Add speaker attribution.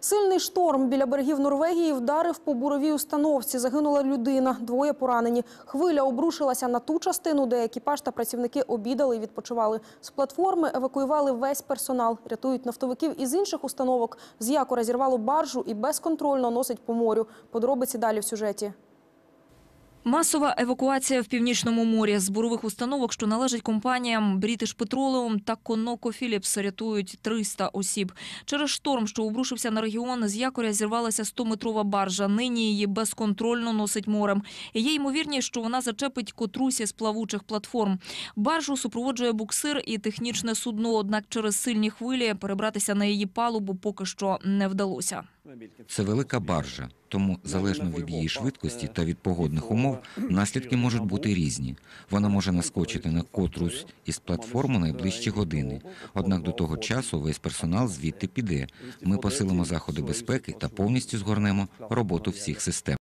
Speaker 1: Сильний шторм біля берегів Норвегії вдарив по буровій установці. Загинула людина, двоє поранені. Хвиля обрушилася на ту частину, де екіпаж та працівники обідали і відпочивали. З платформи евакуювали весь персонал, рятують нафтовиків із інших установок. З яку розірвало баржу і безконтрольно носить по морю. Подробиці далі в сюжеті.
Speaker 2: Масова евакуація в північному морі з бурових установок, що належать компаніям Брітиш Петролеум та Коноко Phillips, рятують 300 осіб. Через шторм, що обрушився на регіон, з якоря зірвалася 100-метрова баржа. Нині її безконтрольно носить морем. Є ймовірність, що вона зачепить котрусі з плавучих платформ. Баржу супроводжує буксир і технічне судно однак, через сильні хвилі перебратися на її палубу поки що не вдалося.
Speaker 3: Це велика баржа, тому залежно від її швидкості та від погодних умов наслідки можуть бути різні. Вона може наскочити на котрусь із платформ найближчі години. Однак до того часу весь персонал звідти піде. Ми посилимо заходи безпеки та повністю згорнемо роботу всіх систем.